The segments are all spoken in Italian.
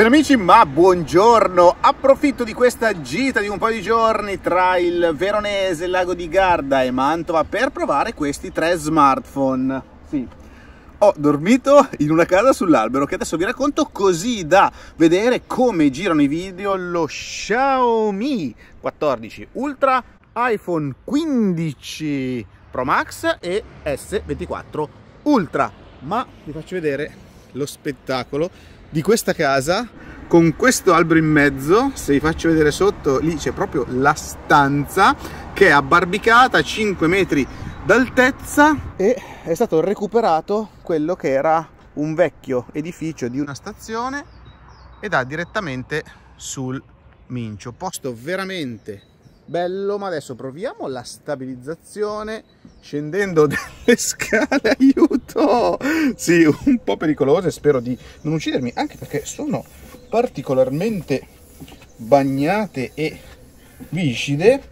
Bene amici, ma buongiorno! Approfitto di questa gita di un paio di giorni tra il Veronese, il lago di Garda e Mantova per provare questi tre smartphone. Sì. Ho dormito in una casa sull'albero che adesso vi racconto così da vedere come girano i video lo Xiaomi 14 Ultra, iPhone 15 Pro Max e S24 Ultra. Ma vi faccio vedere lo spettacolo di questa casa con questo albero in mezzo, se vi faccio vedere sotto, lì c'è proprio la stanza che è abbarbicata a 5 metri d'altezza e è stato recuperato quello che era un vecchio edificio di una stazione ed ha direttamente sul Mincio, posto veramente bello ma adesso proviamo la stabilizzazione scendendo delle scale aiuto sì un po' pericolose spero di non uccidermi anche perché sono particolarmente bagnate e viscide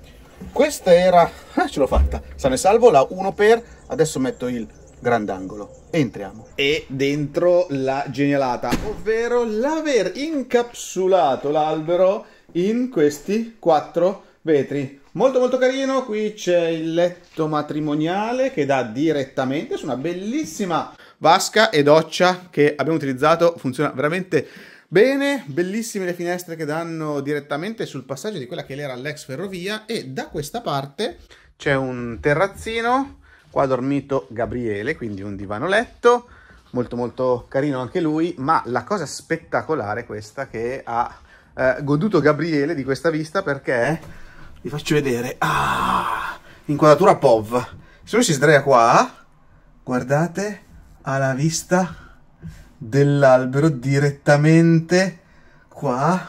questa era ah, ce l'ho fatta sane salvo la 1 per adesso metto il grandangolo entriamo e dentro la genialata ovvero l'aver incapsulato l'albero in questi quattro vetri. Molto molto carino, qui c'è il letto matrimoniale che dà direttamente su una bellissima vasca e doccia che abbiamo utilizzato, funziona veramente Bene, bellissime le finestre che danno direttamente sul passaggio di quella che era l'ex ferrovia e da questa parte c'è un terrazzino, qua ha dormito Gabriele, quindi un divano letto, molto molto carino anche lui, ma la cosa spettacolare è questa che ha eh, goduto Gabriele di questa vista perché vi faccio vedere. Ah, inquadratura POV. Se lui si sdraia qua, guardate, alla vista dell'albero direttamente qua.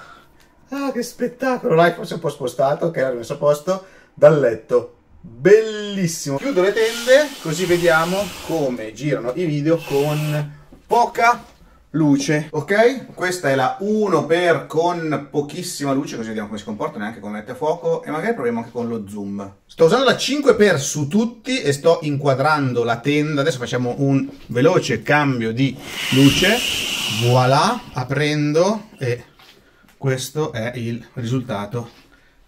Ah, che spettacolo! L'iPhone si è un po' spostato, ok, il messo a posto, dal letto. Bellissimo! Chiudo le tende, così vediamo come girano i video con poca luce ok questa è la 1 per con pochissima luce così vediamo come si comporta neanche con mette a fuoco e magari proviamo anche con lo zoom sto usando la 5 per su tutti e sto inquadrando la tenda adesso facciamo un veloce cambio di luce voilà aprendo e questo è il risultato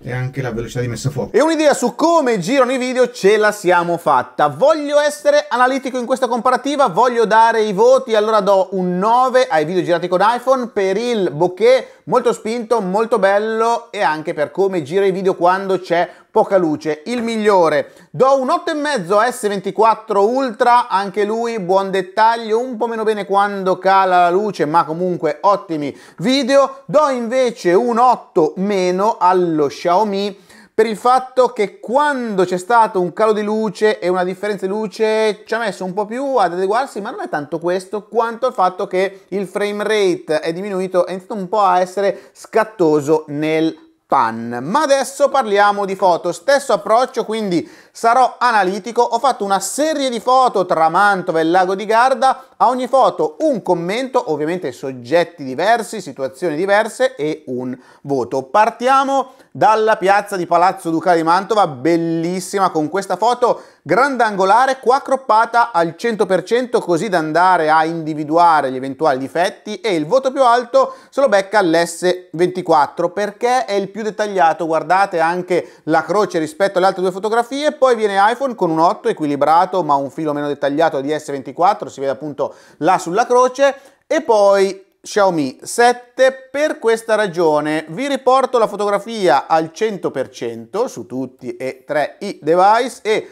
e anche la velocità di messa a fuoco. E un'idea su come girano i video ce la siamo fatta. Voglio essere analitico in questa comparativa, voglio dare i voti, allora do un 9 ai video girati con iPhone per il bokeh molto spinto, molto bello e anche per come gira i video quando c'è poca luce, il migliore. Do un 8,5 S24 Ultra, anche lui buon dettaglio, un po' meno bene quando cala la luce, ma comunque ottimi video. Do invece un 8 meno allo Xiaomi per il fatto che quando c'è stato un calo di luce e una differenza di luce ci ha messo un po' più ad adeguarsi, ma non è tanto questo quanto il fatto che il frame rate è diminuito e è iniziato un po' a essere scattoso nel Pan. Ma adesso parliamo di foto, stesso approccio, quindi sarò analitico. Ho fatto una serie di foto tra Mantova e il lago di Garda a ogni foto un commento, ovviamente soggetti diversi, situazioni diverse e un voto. Partiamo dalla piazza di Palazzo Duca di Mantova, bellissima con questa foto grandangolare, qua croppata al 100% così da andare a individuare gli eventuali difetti e il voto più alto se lo becca l'S24 perché è il più dettagliato, guardate anche la croce rispetto alle altre due fotografie, poi viene iPhone con un 8 equilibrato ma un filo meno dettagliato di S24, si vede appunto là sulla croce e poi Xiaomi 7 per questa ragione vi riporto la fotografia al 100% su tutti e tre i device e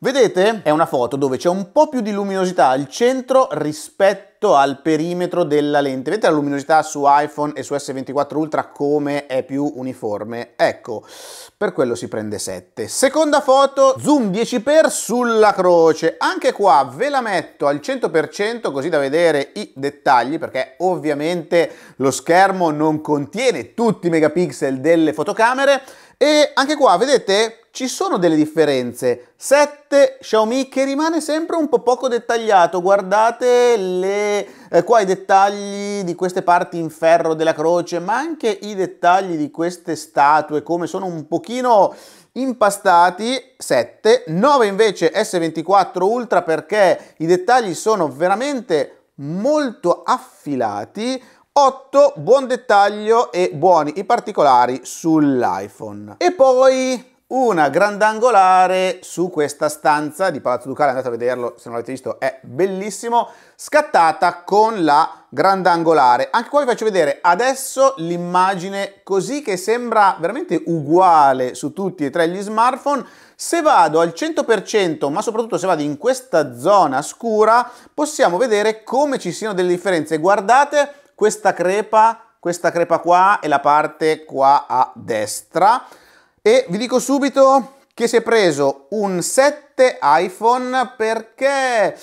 Vedete? È una foto dove c'è un po' più di luminosità al centro rispetto al perimetro della lente. Vedete la luminosità su iPhone e su S24 Ultra come è più uniforme? Ecco, per quello si prende 7. Seconda foto, zoom 10x sulla croce. Anche qua ve la metto al 100% così da vedere i dettagli perché ovviamente lo schermo non contiene tutti i megapixel delle fotocamere e anche qua, vedete, ci sono delle differenze. 7 Xiaomi che rimane sempre un po' poco dettagliato, guardate le, eh, qua i dettagli di queste parti in ferro della croce, ma anche i dettagli di queste statue, come sono un pochino impastati 7, 9 invece S24 Ultra perché i dettagli sono veramente molto affilati, 8 buon dettaglio e buoni i particolari sull'iPhone. E poi una grandangolare su questa stanza di Palazzo Ducale, andate a vederlo se non l'avete visto, è bellissimo, scattata con la grandangolare. Anche qua vi faccio vedere adesso l'immagine così che sembra veramente uguale su tutti e tre gli smartphone. Se vado al 100%, ma soprattutto se vado in questa zona scura, possiamo vedere come ci siano delle differenze. Guardate questa crepa, questa crepa qua e la parte qua a destra e vi dico subito che si è preso un 7 iPhone perché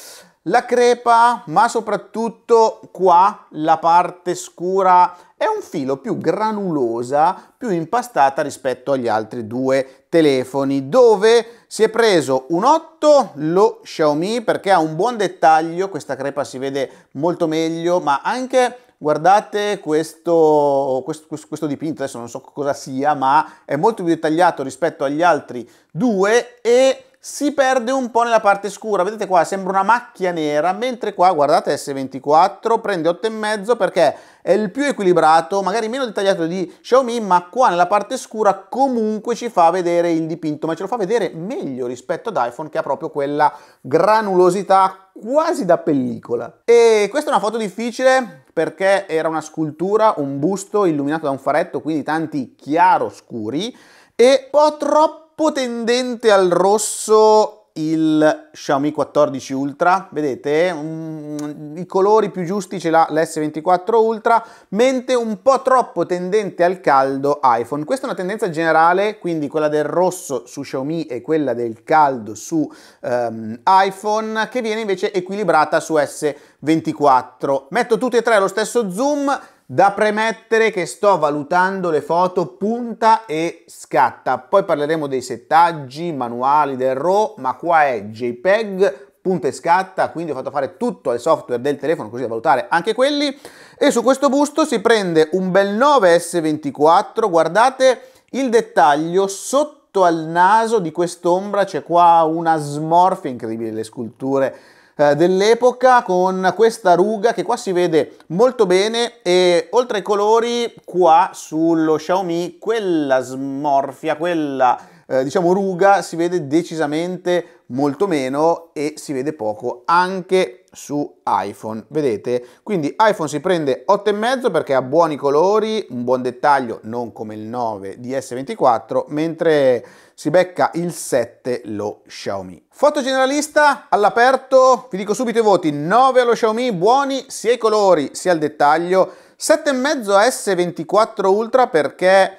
la crepa, ma soprattutto qua la parte scura è un filo più granulosa, più impastata rispetto agli altri due telefoni, dove si è preso un 8 lo Xiaomi perché ha un buon dettaglio, questa crepa si vede molto meglio, ma anche guardate questo, questo, questo, dipinto, adesso non so cosa sia, ma è molto più dettagliato rispetto agli altri due e si perde un po' nella parte scura, vedete qua sembra una macchia nera, mentre qua guardate S24 prende 8,5 perché è il più equilibrato, magari meno dettagliato di Xiaomi, ma qua nella parte scura comunque ci fa vedere il dipinto, ma ce lo fa vedere meglio rispetto ad iPhone che ha proprio quella granulosità quasi da pellicola. E questa è una foto difficile perché era una scultura, un busto illuminato da un faretto, quindi tanti chiaroscuri e un po' troppo troppo tendente al rosso il Xiaomi 14 Ultra, vedete um, i colori più giusti ce l'ha l'S24 Ultra, mentre un po' troppo tendente al caldo iPhone. Questa è una tendenza generale, quindi quella del rosso su Xiaomi e quella del caldo su um, iPhone, che viene invece equilibrata su S24. Metto tutti e tre allo stesso zoom, da premettere che sto valutando le foto punta e scatta, poi parleremo dei settaggi, manuali del RAW, ma qua è JPEG, punta e scatta, quindi ho fatto fare tutto al software del telefono così da valutare anche quelli. E su questo busto si prende un bel 9S24, guardate il dettaglio sotto al naso di quest'ombra, c'è qua una smorfia incredibile, le sculture eh, dell'epoca con questa ruga che qua si vede molto bene e oltre ai colori qua sullo Xiaomi quella smorfia, quella eh, diciamo ruga si vede decisamente molto meno e si vede poco anche su iPhone vedete quindi iPhone si prende 8,5 perché ha buoni colori un buon dettaglio non come il 9 di S24 mentre si becca il 7 lo Xiaomi foto generalista all'aperto vi dico subito i voti 9 allo Xiaomi buoni sia i colori sia il dettaglio 7,5 S24 Ultra perché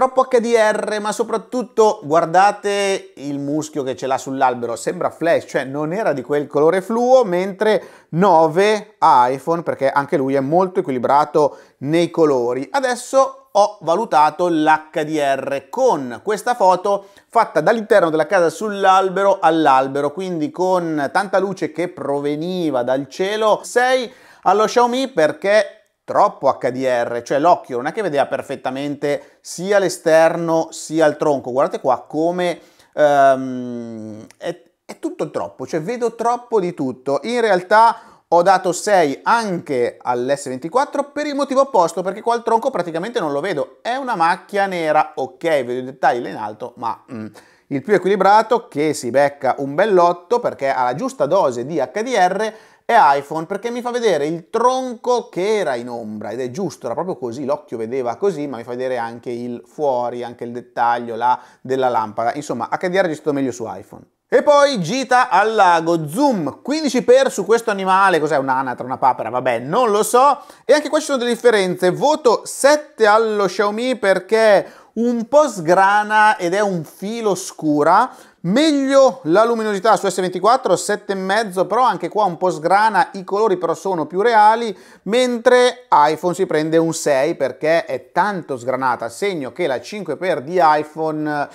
troppo HDR, ma soprattutto guardate il muschio che ce l'ha sull'albero, sembra flash, cioè non era di quel colore fluo, mentre 9 iPhone, perché anche lui è molto equilibrato nei colori. Adesso ho valutato l'HDR con questa foto fatta dall'interno della casa sull'albero all'albero, quindi con tanta luce che proveniva dal cielo. 6 allo Xiaomi perché troppo HDR, cioè l'occhio non è che vedeva perfettamente sia l'esterno sia il tronco, guardate qua come um, è, è tutto troppo, cioè vedo troppo di tutto, in realtà ho dato 6 anche all'S24 per il motivo opposto, perché qua il tronco praticamente non lo vedo. È una macchia nera, ok, vedo i dettagli là in alto, ma mm, il più equilibrato, che si becca un bell'otto perché ha la giusta dose di HDR, è iPhone perché mi fa vedere il tronco che era in ombra ed è giusto, era proprio così, l'occhio vedeva così, ma mi fa vedere anche il fuori, anche il dettaglio là della lampada. Insomma, HDR gestito meglio su iPhone. E poi gita al lago, zoom 15x su questo animale, cos'è un'anatra, una papera, vabbè non lo so. E anche qua ci sono delle differenze, voto 7 allo Xiaomi perché un po' sgrana ed è un filo scura, Meglio la luminosità su S24, 7,5 però anche qua un po' sgrana, i colori però sono più reali, mentre iPhone si prende un 6 perché è tanto sgranata, segno che la 5x di iPhone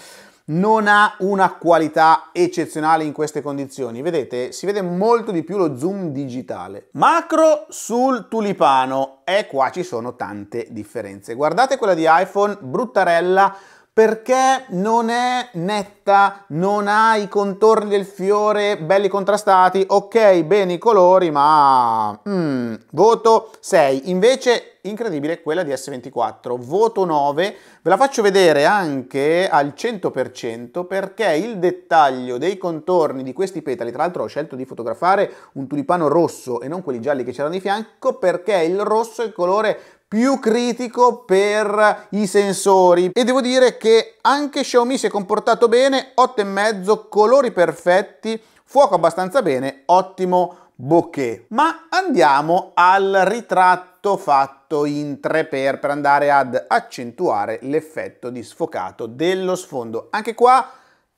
non ha una qualità eccezionale in queste condizioni. Vedete, si vede molto di più lo zoom digitale. Macro sul tulipano e qua ci sono tante differenze. Guardate quella di iPhone, bruttarella, perché non è netta, non ha i contorni del fiore belli contrastati, ok, bene i colori, ma mm, voto 6. Invece incredibile quella di S24, voto 9, ve la faccio vedere anche al 100% perché il dettaglio dei contorni di questi petali, tra l'altro ho scelto di fotografare un tulipano rosso e non quelli gialli che c'erano di fianco perché il rosso è il colore più critico per i sensori e devo dire che anche Xiaomi si è comportato bene, 8,5, colori perfetti, fuoco abbastanza bene, ottimo bokeh. Ma andiamo al ritratto fatto in 3x per andare ad accentuare l'effetto di sfocato dello sfondo. Anche qua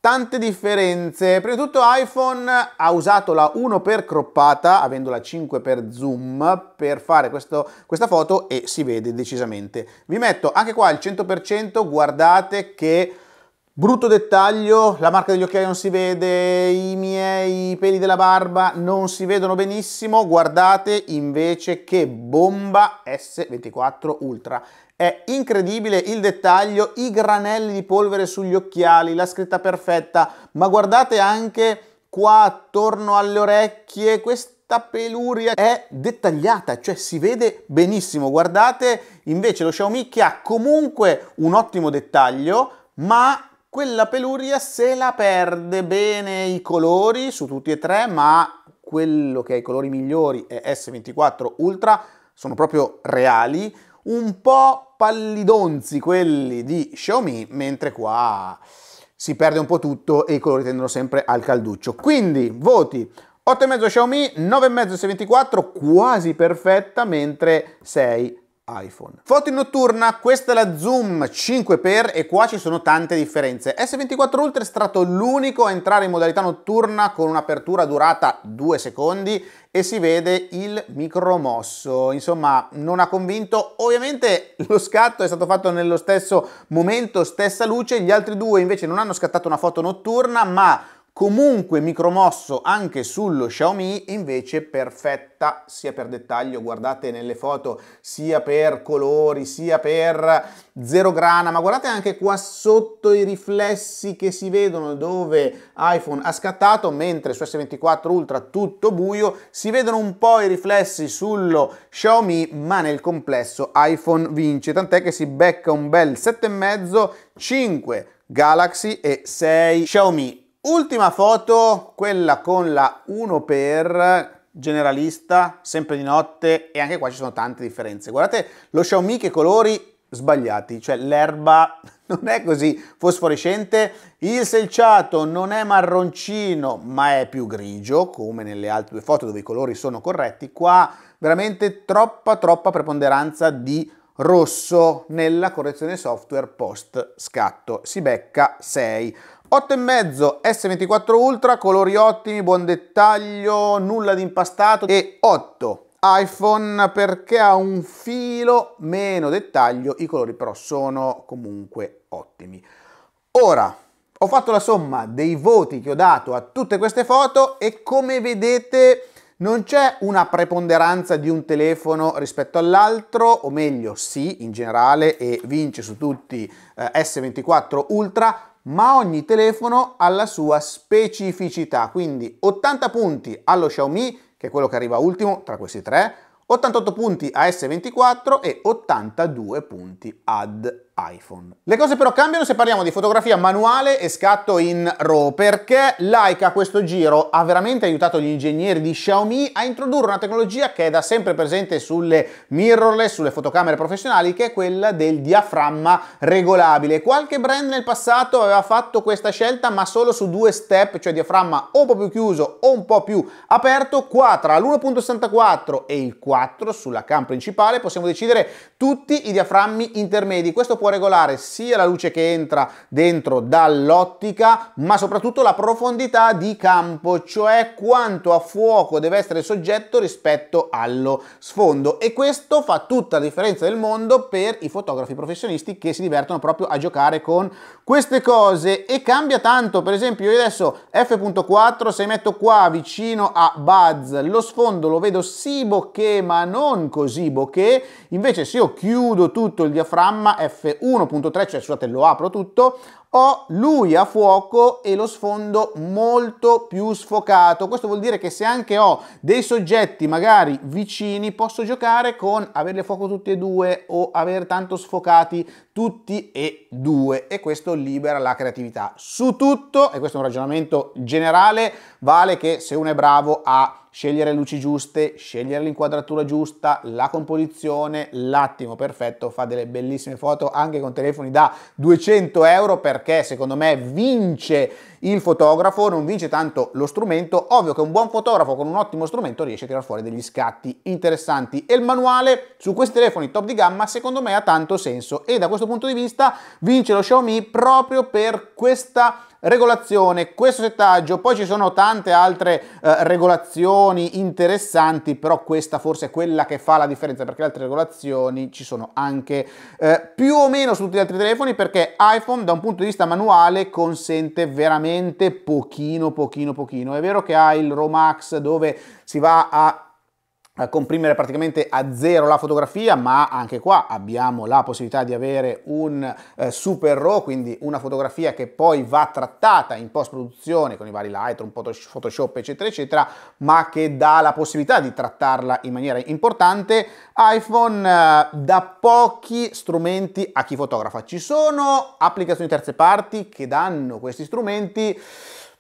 tante differenze. Prima di tutto iPhone ha usato la 1 per croppata, avendo la 5 per zoom, per fare questo, questa foto e si vede decisamente. Vi metto anche qua il 100%, guardate che... Brutto dettaglio, la marca degli occhiali non si vede, i miei peli della barba non si vedono benissimo, guardate invece che bomba S24 Ultra. È incredibile il dettaglio, i granelli di polvere sugli occhiali, la scritta perfetta, ma guardate anche qua attorno alle orecchie, questa peluria è dettagliata, cioè si vede benissimo. Guardate invece lo Xiaomi che ha comunque un ottimo dettaglio, ma quella peluria se la perde bene i colori su tutti e tre, ma quello che ha i colori migliori è S24 Ultra, sono proprio reali un po' pallidonzi quelli di Xiaomi, mentre qua si perde un po' tutto e i colori tendono sempre al calduccio. Quindi, voti 8,5 Xiaomi, 9,5 S24, quasi perfetta, mentre 6 iPhone. Foto in notturna, questa è la zoom 5x e qua ci sono tante differenze. S24 Ultra è stato l'unico a entrare in modalità notturna con un'apertura durata 2 secondi e si vede il micromosso. Insomma, non ha convinto. Ovviamente lo scatto è stato fatto nello stesso momento, stessa luce, gli altri due invece non hanno scattato una foto notturna, ma comunque micromosso anche sullo Xiaomi, invece perfetta sia per dettaglio, guardate nelle foto, sia per colori, sia per zero grana, ma guardate anche qua sotto i riflessi che si vedono dove iPhone ha scattato, mentre su S24 Ultra tutto buio, si vedono un po' i riflessi sullo Xiaomi, ma nel complesso iPhone vince, tant'è che si becca un bel 7,5, 5 Galaxy e 6 Xiaomi Ultima foto, quella con la 1x generalista, sempre di notte e anche qua ci sono tante differenze. Guardate lo Xiaomi che colori sbagliati, cioè l'erba non è così fosforescente, il selciato non è marroncino ma è più grigio come nelle altre due foto dove i colori sono corretti, qua veramente troppa troppa preponderanza di rosso nella correzione software post scatto, si becca 6. 8,5 S24 Ultra, colori ottimi, buon dettaglio, nulla di impastato e 8 iPhone perché ha un filo meno dettaglio, i colori però sono comunque ottimi. Ora, ho fatto la somma dei voti che ho dato a tutte queste foto e come vedete non c'è una preponderanza di un telefono rispetto all'altro, o meglio sì in generale e vince su tutti eh, S24 Ultra, ma ogni telefono ha la sua specificità, quindi 80 punti allo Xiaomi, che è quello che arriva ultimo tra questi tre, 88 punti a S24 e 82 punti ad iPhone. Le cose però cambiano se parliamo di fotografia manuale e scatto in RAW, perché Leica a questo giro ha veramente aiutato gli ingegneri di Xiaomi a introdurre una tecnologia che è da sempre presente sulle mirrorless, sulle fotocamere professionali, che è quella del diaframma regolabile. Qualche brand nel passato aveva fatto questa scelta, ma solo su due step, cioè diaframma o un po' più chiuso o un po' più aperto. Qua tra l'1.64 e il 4 sulla cam principale possiamo decidere tutti i diaframmi intermedi. Questo può può regolare sia la luce che entra dentro dall'ottica, ma soprattutto la profondità di campo, cioè quanto a fuoco deve essere soggetto rispetto allo sfondo. E questo fa tutta la differenza del mondo per i fotografi professionisti che si divertono proprio a giocare con queste cose e cambia tanto. Per esempio, io adesso f.4, se metto qua vicino a Buzz, lo sfondo lo vedo sì bokeh, ma non così bokeh. Invece, se io chiudo tutto il diaframma f 1.3, cioè scusate lo apro tutto, ho lui a fuoco e lo sfondo molto più sfocato. Questo vuol dire che se anche ho dei soggetti magari vicini posso giocare con averli a fuoco tutti e due o aver tanto sfocati tutti e due e questo libera la creatività. Su tutto, e questo è un ragionamento generale, vale che se uno è bravo a scegliere le luci giuste, scegliere l'inquadratura giusta, la composizione, l'attimo perfetto, fa delle bellissime foto anche con telefoni da 200 euro per perché secondo me vince il fotografo, non vince tanto lo strumento. Ovvio che un buon fotografo con un ottimo strumento riesce a tirar fuori degli scatti interessanti e il manuale su questi telefoni top di gamma secondo me ha tanto senso e da questo punto di vista vince lo Xiaomi proprio per questa regolazione, questo settaggio, poi ci sono tante altre eh, regolazioni interessanti, però questa forse è quella che fa la differenza perché le altre regolazioni ci sono anche eh, più o meno su tutti gli altri telefoni perché iPhone da un punto di vista manuale consente veramente pochino, pochino, pochino. È vero che ha il Romax dove si va a comprimere praticamente a zero la fotografia, ma anche qua abbiamo la possibilità di avere un eh, super RAW, quindi una fotografia che poi va trattata in post-produzione con i vari Lightroom, Photoshop, eccetera, eccetera, ma che dà la possibilità di trattarla in maniera importante. iPhone eh, dà pochi strumenti a chi fotografa. Ci sono applicazioni terze parti che danno questi strumenti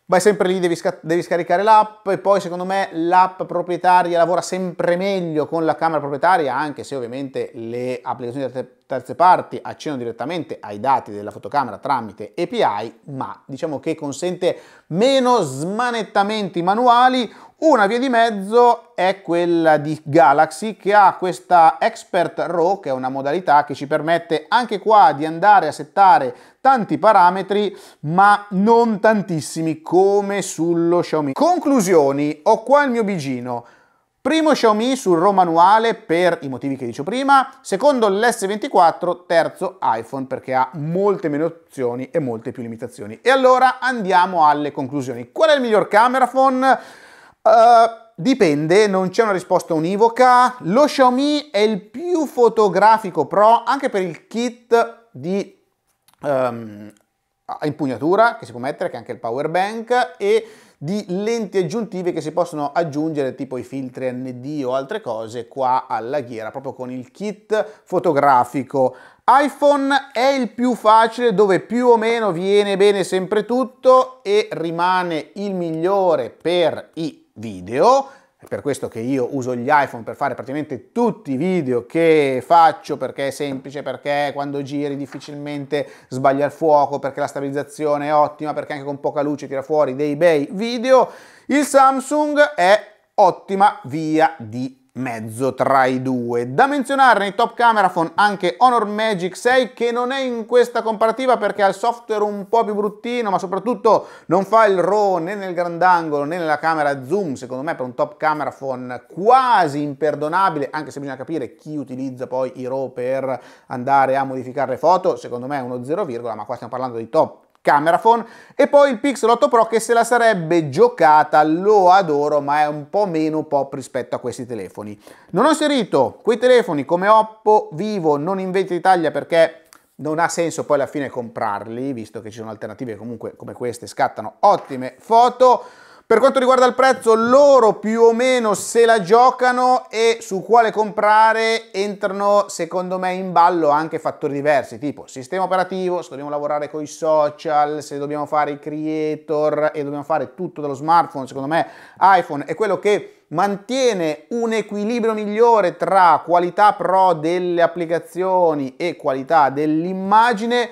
vai sempre lì, devi, sca- devi, scaricare l'app e poi secondo me l'app proprietaria lavora sempre meglio con la camera proprietaria, anche se ovviamente le applicazioni di terze, terze parti accedono direttamente ai dati della fotocamera tramite API, ma diciamo che consente meno smanettamenti manuali, una via di mezzo è quella di Galaxy che ha questa Expert RAW che è una modalità che ci permette anche qua di andare a settare tanti parametri ma non tantissimi come sullo Xiaomi. Conclusioni, ho qua il mio bigino. Primo Xiaomi sul RAW manuale per i motivi che dicevo prima, secondo l'S24, terzo iPhone perché ha molte meno opzioni e molte più limitazioni. E allora andiamo alle conclusioni. Qual è il miglior camera phone? Eh, dipende, non c'è una risposta univoca. Lo Xiaomi è il più fotografico pro anche per il kit di um, impugnatura che si può mettere, che è anche il power bank, e di lenti aggiuntive che si possono aggiungere tipo i filtri ND o altre cose qua alla ghiera proprio con il kit fotografico iPhone è il più facile dove più o meno viene bene sempre tutto e rimane il migliore per i video, è per questo che io uso gli iPhone per fare praticamente tutti i video che faccio perché è semplice, perché quando giri difficilmente sbaglia il fuoco, perché la stabilizzazione è ottima, perché anche con poca luce tira fuori dei bei video. Il Samsung è ottima via di mezzo tra i due. Da menzionare nei top cameraphone anche Honor Magic 6 che non è in questa comparativa perché ha il software un po' più bruttino ma soprattutto non fa il RAW né nel grandangolo né nella camera zoom secondo me per un top cameraphone quasi imperdonabile anche se bisogna capire chi utilizza poi i RAW per andare a modificare le foto secondo me è uno 0, ma qua stiamo parlando di top Cameraphone e poi il Pixel 8 Pro che se la sarebbe giocata, lo adoro, ma è un po' meno pop rispetto a questi telefoni. Non ho inserito quei telefoni come Oppo, Vivo, non invece Italia perché non ha senso poi alla fine comprarli, visto che ci sono alternative comunque come queste, scattano ottime foto. Per quanto riguarda il prezzo, loro più o meno se la giocano e su quale comprare entrano secondo me in ballo anche fattori diversi, tipo sistema operativo, se dobbiamo lavorare con i social, se dobbiamo fare i creator e dobbiamo fare tutto dallo smartphone, secondo me iPhone è quello che mantiene un equilibrio migliore tra qualità pro delle applicazioni e qualità dell'immagine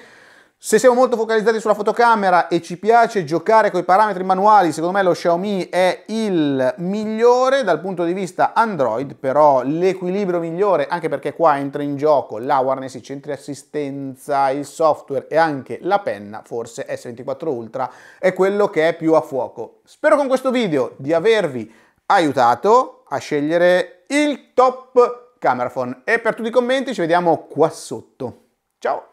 se siamo molto focalizzati sulla fotocamera e ci piace giocare con i parametri manuali, secondo me lo Xiaomi è il migliore dal punto di vista Android, però l'equilibrio migliore, anche perché qua entra in gioco l'awareness, i centri assistenza, il software e anche la penna, forse S24 Ultra, è quello che è più a fuoco. Spero con questo video di avervi aiutato a scegliere il top camera phone. e per tutti i commenti ci vediamo qua sotto. Ciao!